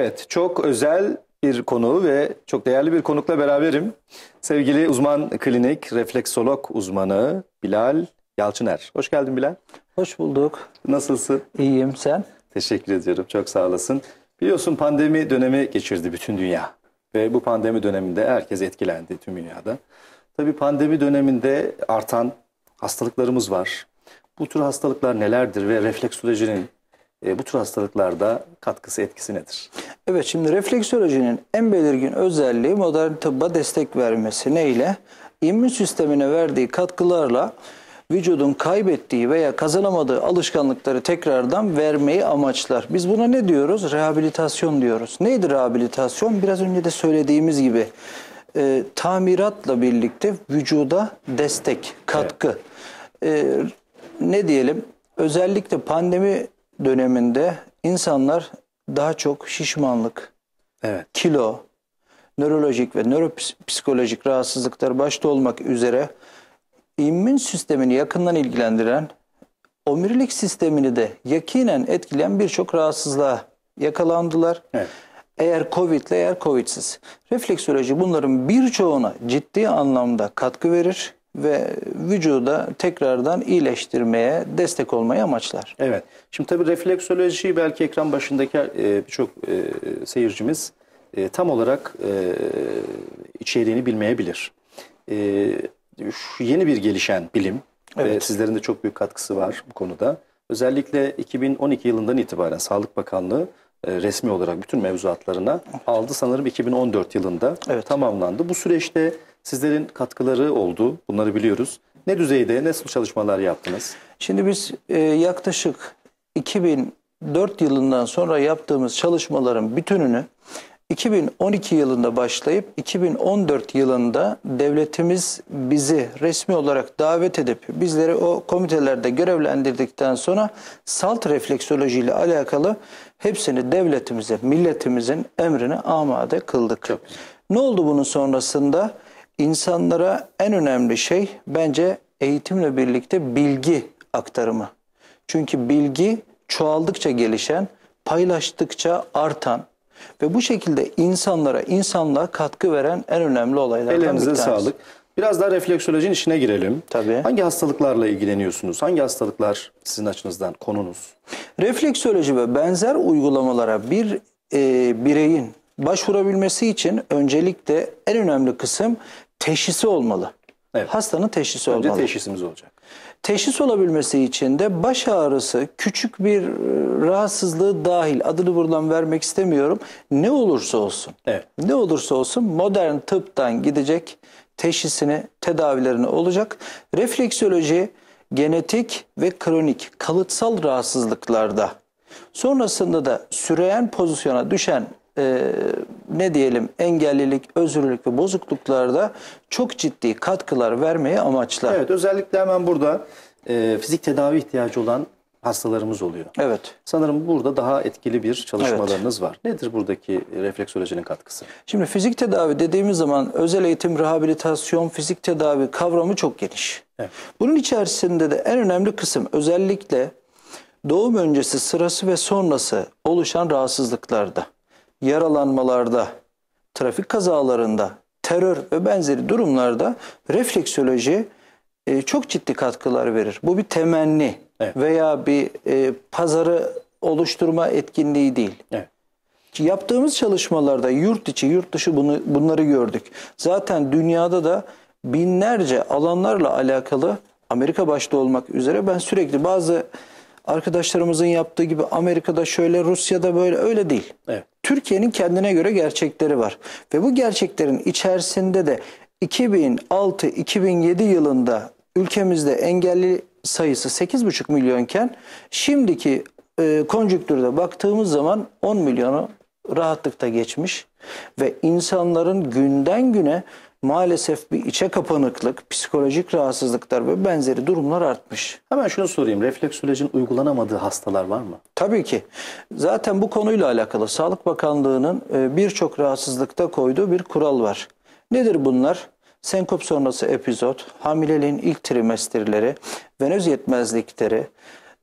Evet, çok özel bir konu ve çok değerli bir konukla beraberim. Sevgili uzman klinik refleksolog uzmanı Bilal Yalçıner. Hoş geldin Bilal. Hoş bulduk. Nasılsın? İyiyim sen? Teşekkür ediyorum. Çok sağ olasın. Biliyorsun pandemi dönemi geçirdi bütün dünya. Ve bu pandemi döneminde herkes etkilendi tüm dünyada. Tabii pandemi döneminde artan hastalıklarımız var. Bu tür hastalıklar nelerdir ve refleksolojinin e, bu tür hastalıklarda katkısı etkisi nedir? Evet şimdi refleksolojinin en belirgin özelliği modern tıbba destek vermesi neyle? İmmün sistemine verdiği katkılarla vücudun kaybettiği veya kazanamadığı alışkanlıkları tekrardan vermeyi amaçlar. Biz buna ne diyoruz? Rehabilitasyon diyoruz. Neydi rehabilitasyon? Biraz önce de söylediğimiz gibi e, tamiratla birlikte vücuda destek, katkı. Evet. E, ne diyelim? Özellikle pandemi döneminde insanlar daha çok şişmanlık, evet. kilo, nörolojik ve nöropsikolojik rahatsızlıklar başta olmak üzere immün sistemini yakından ilgilendiren, omurilik sistemini de yakinen etkileyen birçok rahatsızlığa yakalandılar. Evet. Eğer Covid ile eğer Covid'siz. Refleksoloji bunların birçoğuna ciddi anlamda katkı verir ve vücuda tekrardan iyileştirmeye destek olmayı amaçlar. Evet. Şimdi tabii refleksolojiyi belki ekran başındaki e, birçok e, seyircimiz e, tam olarak içeriğini bilmeyebilir. Şu yeni bir gelişen bilim evet. ve sizlerin de çok büyük katkısı var bu konuda. Özellikle 2012 yılından itibaren Sağlık Bakanlığı resmi olarak bütün mevzuatlarına aldı. Sanırım 2014 yılında evet. tamamlandı. Bu süreçte Sizlerin katkıları oldu. Bunları biliyoruz. Ne düzeyde, nasıl çalışmalar yaptınız? Şimdi biz e, yaklaşık 2004 yılından sonra yaptığımız çalışmaların bütününü 2012 yılında başlayıp 2014 yılında devletimiz bizi resmi olarak davet edip bizleri o komitelerde görevlendirdikten sonra salt refleksoloji ile alakalı hepsini devletimize, milletimizin emrine amade kıldık. Ne oldu bunun sonrasında? insanlara en önemli şey bence eğitimle birlikte bilgi aktarımı. Çünkü bilgi çoğaldıkça gelişen, paylaştıkça artan ve bu şekilde insanlara, insanlığa katkı veren en önemli olaylardan Elimize bir tanesi. sağlık. Biraz daha refleksolojinin işine girelim. Tabii. Hangi hastalıklarla ilgileniyorsunuz? Hangi hastalıklar sizin açınızdan konunuz? Refleksoloji ve benzer uygulamalara bir e, bireyin başvurabilmesi için öncelikle en önemli kısım teşhisi olmalı. Evet. Hastanın teşhisi Önce olmalı. teşhisimiz olacak. Teşhis olabilmesi için de baş ağrısı küçük bir e, rahatsızlığı dahil adını buradan vermek istemiyorum. Ne olursa olsun. Evet. Ne olursa olsun modern tıptan gidecek teşhisini, tedavilerini olacak. Refleksoloji genetik ve kronik kalıtsal rahatsızlıklarda sonrasında da süreyen pozisyona düşen e, ne diyelim engellilik, özürlülük ve bozukluklarda çok ciddi katkılar vermeye amaçlar. Evet özellikle hemen burada e, fizik tedavi ihtiyacı olan hastalarımız oluyor. Evet. Sanırım burada daha etkili bir çalışmalarınız evet. var. Nedir buradaki refleksolojinin katkısı? Şimdi fizik tedavi dediğimiz zaman özel eğitim, rehabilitasyon, fizik tedavi kavramı çok geniş. Evet. Bunun içerisinde de en önemli kısım özellikle doğum öncesi, sırası ve sonrası oluşan rahatsızlıklarda yaralanmalarda, trafik kazalarında, terör ve benzeri durumlarda refleksoloji e, çok ciddi katkılar verir. Bu bir temenni evet. veya bir e, pazarı oluşturma etkinliği değil. Evet. Yaptığımız çalışmalarda yurt içi, yurt dışı bunu, bunları gördük. Zaten dünyada da binlerce alanlarla alakalı Amerika başta olmak üzere ben sürekli bazı arkadaşlarımızın yaptığı gibi Amerika'da şöyle, Rusya'da böyle öyle değil. Evet. Türkiye'nin kendine göre gerçekleri var. Ve bu gerçeklerin içerisinde de 2006-2007 yılında ülkemizde engelli sayısı 8,5 milyonken şimdiki e, konjüktürde baktığımız zaman 10 milyonu rahatlıkta geçmiş ve insanların günden güne maalesef bir içe kapanıklık, psikolojik rahatsızlıklar ve benzeri durumlar artmış. Hemen şunu sorayım. Refleks sürecin uygulanamadığı hastalar var mı? Tabii ki. Zaten bu konuyla alakalı Sağlık Bakanlığı'nın e, birçok rahatsızlıkta koyduğu bir kural var. Nedir bunlar? Senkop sonrası epizod, hamileliğin ilk trimesterleri, venöz yetmezlikleri,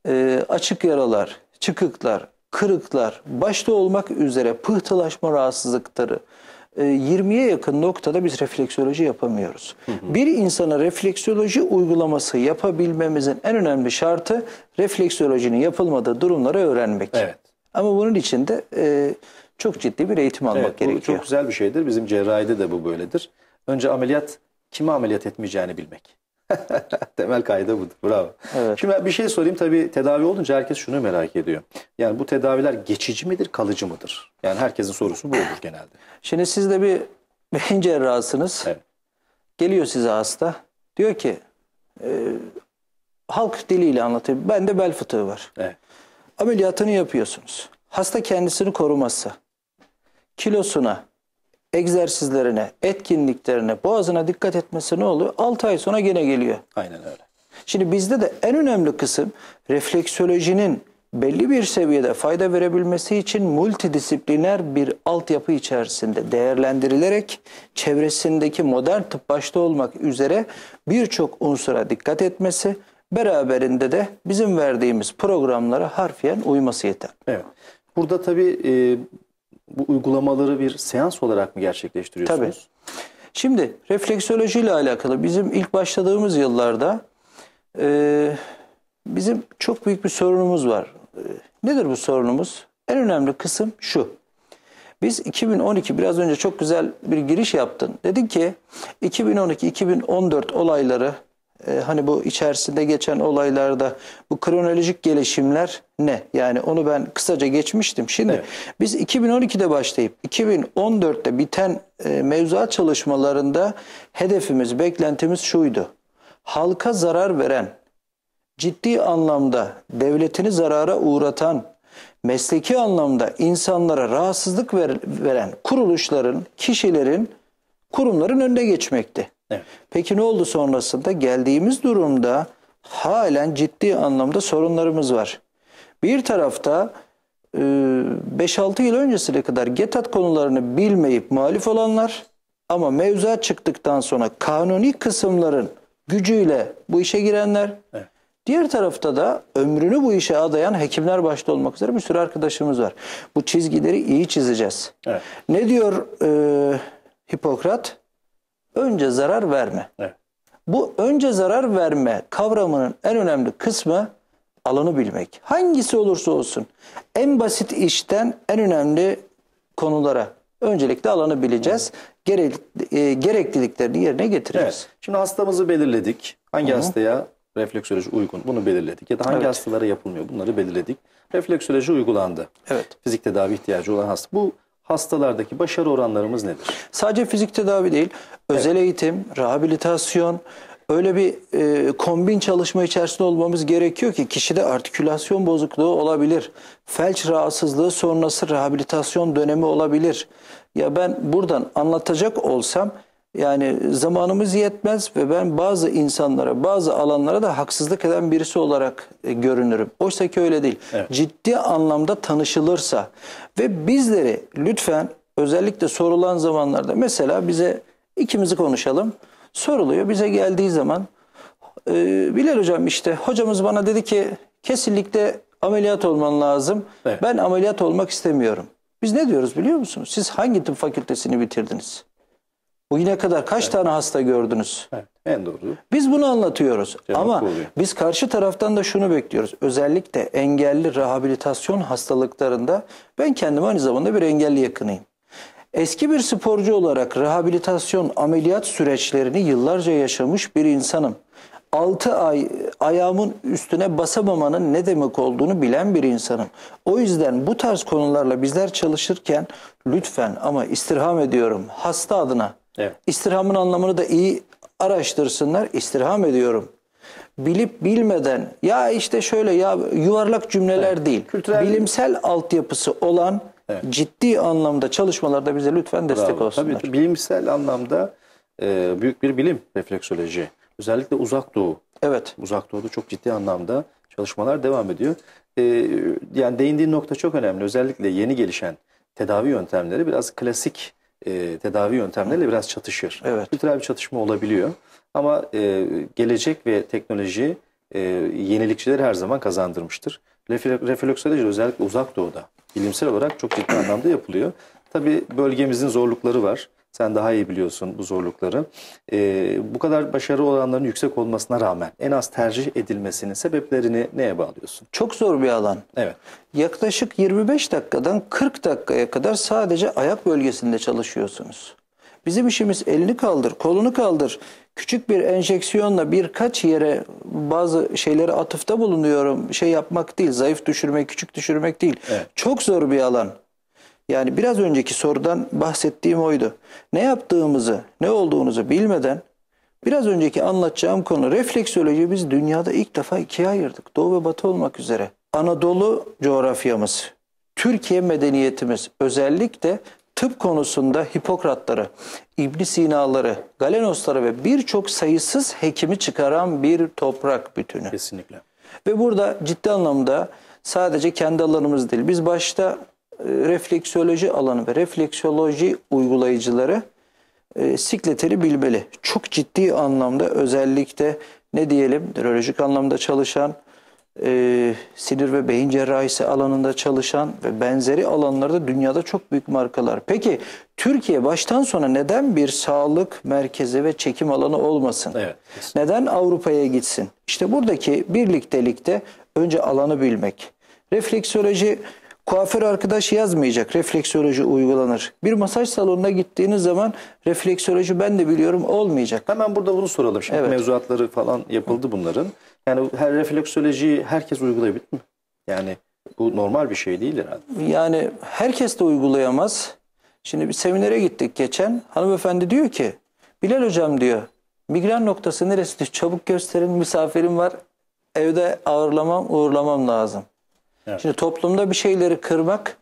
e, açık yaralar, çıkıklar, kırıklar, başta olmak üzere pıhtılaşma rahatsızlıkları, 20'ye ee, yakın noktada biz refleksoloji yapamıyoruz. Hı hı. Bir insana refleksoloji uygulaması yapabilmemizin en önemli şartı refleksolojinin yapılmadığı durumları öğrenmek. Evet. Ama bunun için de e, çok ciddi bir eğitim almak evet, gerekiyor. Çok güzel bir şeydir. Bizim cerrahide de bu böyledir. Önce ameliyat kime ameliyat etmeyeceğini bilmek. Temel kayda budur. Bravo. Evet. Şimdi bir şey sorayım tabii tedavi olunca herkes şunu merak ediyor. Yani bu tedaviler geçici midir, kalıcı mıdır? Yani herkesin sorusu bu olur genelde. Şimdi siz de bir beyin cerrahısınız. Evet. Geliyor size hasta. Diyor ki e, halk diliyle anlatayım. Bende bel fıtığı var. Evet. Ameliyatını yapıyorsunuz. Hasta kendisini koruması kilosuna, egzersizlerine, etkinliklerine, boğazına dikkat etmesi ne oluyor? 6 ay sonra gene geliyor. Aynen öyle. Şimdi bizde de en önemli kısım refleksolojinin belli bir seviyede fayda verebilmesi için multidisipliner bir altyapı içerisinde değerlendirilerek çevresindeki modern tıp başta olmak üzere birçok unsura dikkat etmesi, beraberinde de bizim verdiğimiz programlara harfiyen uyması yeter. Evet. Burada tabii e, bu uygulamaları bir seans olarak mı gerçekleştiriyorsunuz? Tabii. Şimdi refleksoloji ile alakalı bizim ilk başladığımız yıllarda e, bizim çok büyük bir sorunumuz var. E, nedir bu sorunumuz? En önemli kısım şu. Biz 2012 biraz önce çok güzel bir giriş yaptın. Dedin ki 2012-2014 olayları e, hani bu içerisinde geçen olaylarda bu kronolojik gelişimler ne? Yani onu ben kısaca geçmiştim. Şimdi evet. biz 2012'de başlayıp 2014'te biten e, mevzuat çalışmalarında hedefimiz, beklentimiz şuydu. Halka zarar veren, ciddi anlamda devletini zarara uğratan, mesleki anlamda insanlara rahatsızlık ver, veren kuruluşların, kişilerin, kurumların önüne geçmekti. Evet. Peki ne oldu sonrasında? Geldiğimiz durumda halen ciddi anlamda sorunlarımız var. Bir tarafta 5-6 e, yıl öncesine kadar GETAT konularını bilmeyip muhalif olanlar ama mevzuat çıktıktan sonra kanuni kısımların gücüyle bu işe girenler. Evet. Diğer tarafta da ömrünü bu işe adayan hekimler başta olmak üzere bir sürü arkadaşımız var. Bu çizgileri iyi çizeceğiz. Evet. Ne diyor e, Hipokrat? önce zarar verme. Evet. Bu önce zarar verme kavramının en önemli kısmı alanı bilmek. Hangisi olursa olsun en basit işten en önemli konulara öncelikle alanı bileceğiz. Gerek, e, gerekliliklerini yerine getireceğiz. Evet. Şimdi hastamızı belirledik. Hangi Hı-hı. hastaya refleksoloji uygun bunu belirledik. Ya da hangi evet. hastalara yapılmıyor bunları belirledik. Refleksoloji uygulandı. Evet. Fizik tedavi ihtiyacı olan hasta. Bu hastalardaki başarı oranlarımız nedir? Sadece fizik tedavi değil, özel evet. eğitim, rehabilitasyon, öyle bir e, kombin çalışma içerisinde olmamız gerekiyor ki kişide artikülasyon bozukluğu olabilir. Felç rahatsızlığı sonrası rehabilitasyon dönemi olabilir. Ya ben buradan anlatacak olsam yani zamanımız yetmez ve ben bazı insanlara, bazı alanlara da haksızlık eden birisi olarak e, görünürüm. Oysa ki öyle değil. Evet. Ciddi anlamda tanışılırsa ve bizleri lütfen özellikle sorulan zamanlarda mesela bize ikimizi konuşalım. Soruluyor bize geldiği zaman e, Bilal hocam işte hocamız bana dedi ki kesinlikle ameliyat olman lazım. Evet. Ben ameliyat olmak istemiyorum. Biz ne diyoruz biliyor musunuz? Siz hangi tıp fakültesini bitirdiniz? Bugüne kadar kaç evet. tane hasta gördünüz? Evet, en doğru. Biz bunu anlatıyoruz Cevap ama oluyor. biz karşı taraftan da şunu bekliyoruz. Özellikle engelli rehabilitasyon hastalıklarında ben kendim aynı zamanda bir engelli yakınıyım. Eski bir sporcu olarak rehabilitasyon ameliyat süreçlerini yıllarca yaşamış bir insanım. 6 ay ayağımın üstüne basamamanın ne demek olduğunu bilen bir insanım. O yüzden bu tarz konularla bizler çalışırken lütfen ama istirham ediyorum hasta adına Evet. İstirhamın anlamını da iyi araştırsınlar. İstirham ediyorum. Bilip bilmeden ya işte şöyle ya yuvarlak cümleler evet. değil. Kültürel bilimsel değil. altyapısı olan evet. ciddi anlamda çalışmalarda bize lütfen destek Bravo. olsunlar. Tabii bilimsel anlamda e, büyük bir bilim refleksoloji. Özellikle uzak doğu. Evet. Uzak doğuda çok ciddi anlamda çalışmalar devam ediyor. E, yani değindiğin nokta çok önemli. Özellikle yeni gelişen tedavi yöntemleri biraz klasik e, tedavi yöntemleriyle biraz çatışır. Evet. Kültürel bir çatışma olabiliyor. Ama e, gelecek ve teknoloji e, yenilikçileri her zaman kazandırmıştır. Reflüksoloji özellikle uzak doğuda bilimsel olarak çok ciddi anlamda yapılıyor. Tabii bölgemizin zorlukları var. Sen daha iyi biliyorsun bu zorlukları. E, bu kadar başarı olanların yüksek olmasına rağmen en az tercih edilmesinin sebeplerini neye bağlıyorsun? Çok zor bir alan. Evet. Yaklaşık 25 dakikadan 40 dakikaya kadar sadece ayak bölgesinde çalışıyorsunuz. Bizim işimiz elini kaldır, kolunu kaldır. Küçük bir enjeksiyonla birkaç yere bazı şeylere atıfta bulunuyorum. Şey yapmak değil, zayıf düşürmek, küçük düşürmek değil. Evet. Çok zor bir alan. Yani biraz önceki sorudan bahsettiğim oydu. Ne yaptığımızı, ne olduğunuzu bilmeden biraz önceki anlatacağım konu refleksoloji biz dünyada ilk defa ikiye ayırdık. Doğu ve batı olmak üzere. Anadolu coğrafyamız, Türkiye medeniyetimiz özellikle tıp konusunda Hipokratları, ibn Sina'ları, Galenosları ve birçok sayısız hekimi çıkaran bir toprak bütünü. Kesinlikle. Ve burada ciddi anlamda sadece kendi alanımız değil. Biz başta e, refleksoloji alanı ve refleksoloji uygulayıcıları e, sikleteri bilmeli. Çok ciddi anlamda özellikle ne diyelim nörolojik anlamda çalışan, e, sinir ve beyin cerrahisi alanında çalışan ve benzeri alanlarda dünyada çok büyük markalar. Peki Türkiye baştan sona neden bir sağlık merkezi ve çekim alanı olmasın? Evet. Neden Avrupa'ya gitsin? İşte buradaki birliktelikte önce alanı bilmek. Refleksoloji Kuaför arkadaş yazmayacak. Refleksoloji uygulanır. Bir masaj salonuna gittiğiniz zaman refleksoloji ben de biliyorum olmayacak. Hemen burada bunu soralım. Şimdi evet. mevzuatları falan yapıldı bunların. Yani her refleksoloji herkes uygulayabilir mi? Yani bu normal bir şey değil herhalde. Yani herkes de uygulayamaz. Şimdi bir seminere gittik geçen. Hanımefendi diyor ki Bilal hocam diyor migren noktası neresidir? Çabuk gösterin misafirim var. Evde ağırlamam uğurlamam lazım. Evet. Şimdi toplumda bir şeyleri kırmak,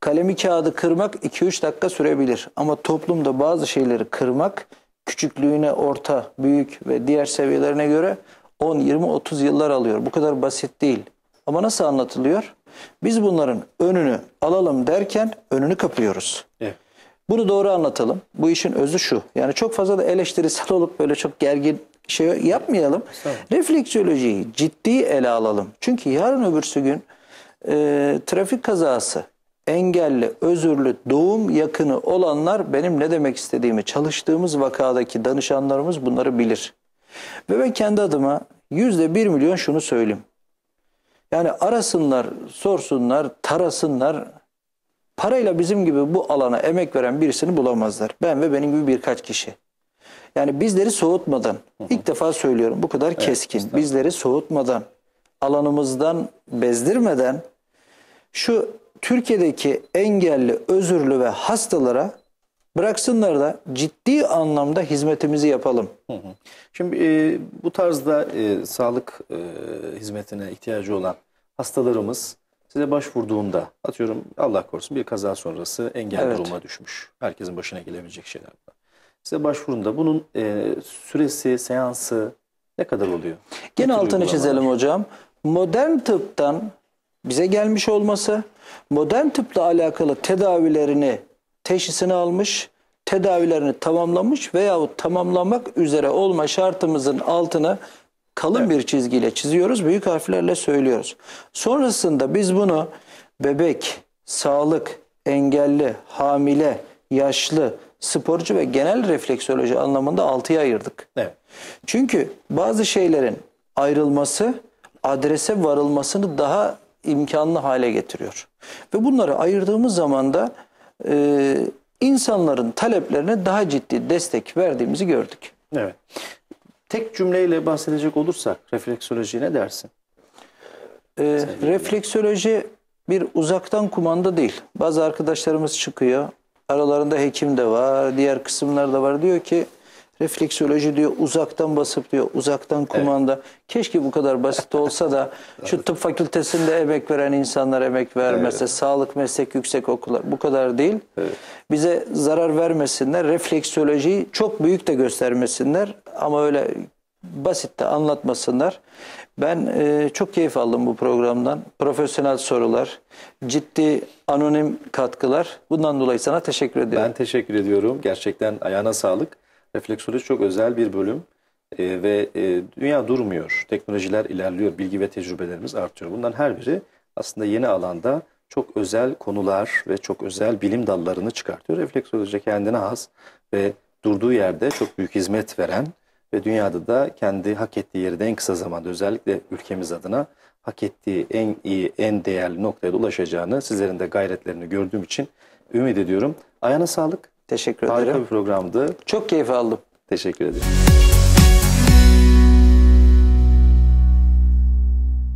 kalemi kağıdı kırmak 2-3 dakika sürebilir. Ama toplumda bazı şeyleri kırmak küçüklüğüne, orta, büyük ve diğer seviyelerine göre 10, 20, 30 yıllar alıyor. Bu kadar basit değil. Ama nasıl anlatılıyor? Biz bunların önünü alalım derken önünü kapıyoruz. Evet. Bunu doğru anlatalım. Bu işin özü şu. Yani çok fazla da eleştirisel olup böyle çok gergin şey yapmayalım. Refleksolojiyi ciddi ele alalım. Çünkü yarın öbürsü gün e, trafik kazası, engelli, özürlü, doğum yakını olanlar benim ne demek istediğimi çalıştığımız vakadaki danışanlarımız bunları bilir. Ve ben kendi adıma yüzde bir milyon şunu söyleyeyim. Yani arasınlar, sorsunlar, tarasınlar. Parayla bizim gibi bu alana emek veren birisini bulamazlar. Ben ve benim gibi birkaç kişi. Yani bizleri soğutmadan, hı hı. ilk defa söylüyorum bu kadar keskin. Evet, bizleri soğutmadan, alanımızdan bezdirmeden şu Türkiye'deki engelli, özürlü ve hastalara bıraksınlar da ciddi anlamda hizmetimizi yapalım. Şimdi e, bu tarzda e, sağlık e, hizmetine ihtiyacı olan hastalarımız size başvurduğunda atıyorum Allah korusun bir kaza sonrası engel evet. duruma düşmüş. Herkesin başına gelebilecek şeyler var. Size başvurunda bunun e, süresi, seansı ne kadar oluyor? Gene ne altını çizelim hocam. Modern tıptan bize gelmiş olması, modern tıpla alakalı tedavilerini, teşhisini almış, tedavilerini tamamlamış veyahut tamamlamak üzere olma şartımızın altını kalın evet. bir çizgiyle çiziyoruz, büyük harflerle söylüyoruz. Sonrasında biz bunu bebek, sağlık, engelli, hamile, yaşlı, sporcu ve genel refleksoloji anlamında altıya ayırdık. Evet. Çünkü bazı şeylerin ayrılması, adrese varılmasını daha imkanlı hale getiriyor. Ve bunları ayırdığımız zaman da e, insanların taleplerine daha ciddi destek verdiğimizi gördük. Evet. Tek cümleyle bahsedecek olursak refleksoloji ne dersin? E, refleksoloji bir uzaktan kumanda değil. Bazı arkadaşlarımız çıkıyor. Aralarında hekim de var, diğer kısımlar da var. Diyor ki Refleksoloji diyor uzaktan basıp diyor uzaktan kumanda. Evet. Keşke bu kadar basit olsa da şu tıp fakültesinde emek veren insanlar emek vermese, evet. sağlık meslek yüksek okullar bu kadar değil. Evet. Bize zarar vermesinler, refleksolojiyi çok büyük de göstermesinler ama öyle basit de anlatmasınlar. Ben e, çok keyif aldım bu programdan. Profesyonel sorular, ciddi anonim katkılar. Bundan dolayı sana teşekkür ediyorum. Ben teşekkür ediyorum. Gerçekten ayağına sağlık. Refleksoloji çok özel bir bölüm e, ve e, dünya durmuyor. Teknolojiler ilerliyor, bilgi ve tecrübelerimiz artıyor. Bunların her biri aslında yeni alanda çok özel konular ve çok özel bilim dallarını çıkartıyor. Refleksoloji kendine has ve durduğu yerde çok büyük hizmet veren ve dünyada da kendi hak ettiği yerde en kısa zamanda özellikle ülkemiz adına hak ettiği en iyi, en değerli noktaya ulaşacağını sizlerin de gayretlerini gördüğüm için ümit ediyorum. Ayağına sağlık. Teşekkür Harika ederim. Harika bir programdı. Çok keyif aldım. Teşekkür ederim.